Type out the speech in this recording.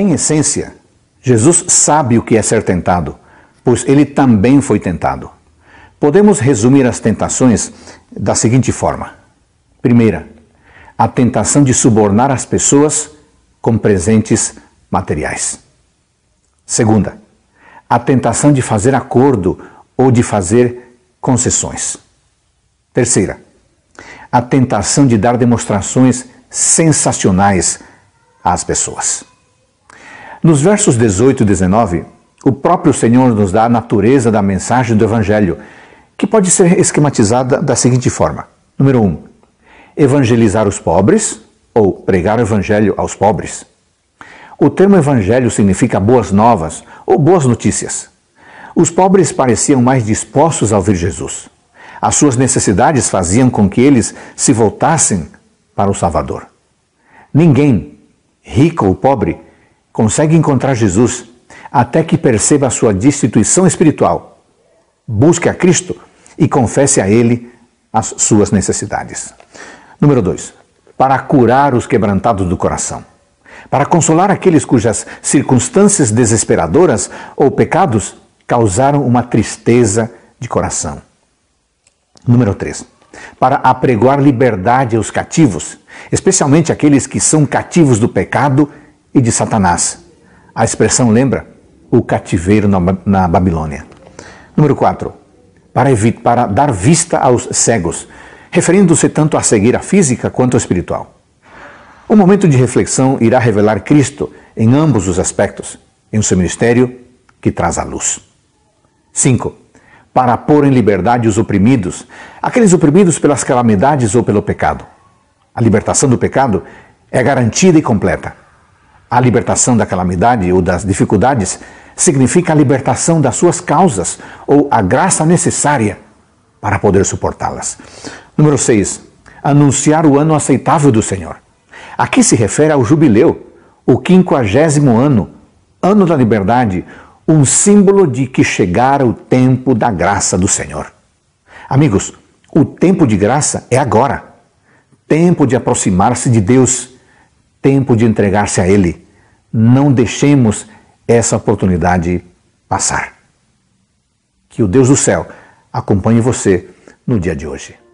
Em essência, Jesus sabe o que é ser tentado, pois ele também foi tentado. Podemos resumir as tentações da seguinte forma: primeira, a tentação de subornar as pessoas com presentes materiais. Segunda, a tentação de fazer acordo ou de fazer concessões. Terceira, a tentação de dar demonstrações sensacionais às pessoas. Nos versos 18 e 19, o próprio Senhor nos dá a natureza da mensagem do Evangelho, que pode ser esquematizada da seguinte forma: número 1, um, evangelizar os pobres ou pregar o Evangelho aos pobres. O termo Evangelho significa boas novas ou boas notícias. Os pobres pareciam mais dispostos a ouvir Jesus. As suas necessidades faziam com que eles se voltassem para o Salvador. Ninguém, rico ou pobre, consegue encontrar Jesus até que perceba a sua destituição espiritual, busque a Cristo e confesse a Ele as suas necessidades. Número 2. Para curar os quebrantados do coração. Para consolar aqueles cujas circunstâncias desesperadoras ou pecados causaram uma tristeza de coração. Número 3. Para apregoar liberdade aos cativos, especialmente aqueles que são cativos do pecado e de Satanás. A expressão lembra o cativeiro na, na Babilônia. Número 4. Para, evitar, para dar vista aos cegos, referindo-se tanto à cegueira física quanto à espiritual. O momento de reflexão irá revelar Cristo em ambos os aspectos, em seu ministério que traz a luz. 5. Para pôr em liberdade os oprimidos, aqueles oprimidos pelas calamidades ou pelo pecado. A libertação do pecado é garantida e completa. A libertação da calamidade ou das dificuldades significa a libertação das suas causas ou a graça necessária para poder suportá-las. Número 6. Anunciar o ano aceitável do Senhor. Aqui se refere ao jubileu, o quinquagésimo ano, ano da liberdade, um símbolo de que chegara o tempo da graça do Senhor. Amigos, o tempo de graça é agora. Tempo de aproximar-se de Deus tempo de entregar-se a Ele. Não deixemos essa oportunidade passar. Que o Deus do céu acompanhe você no dia de hoje.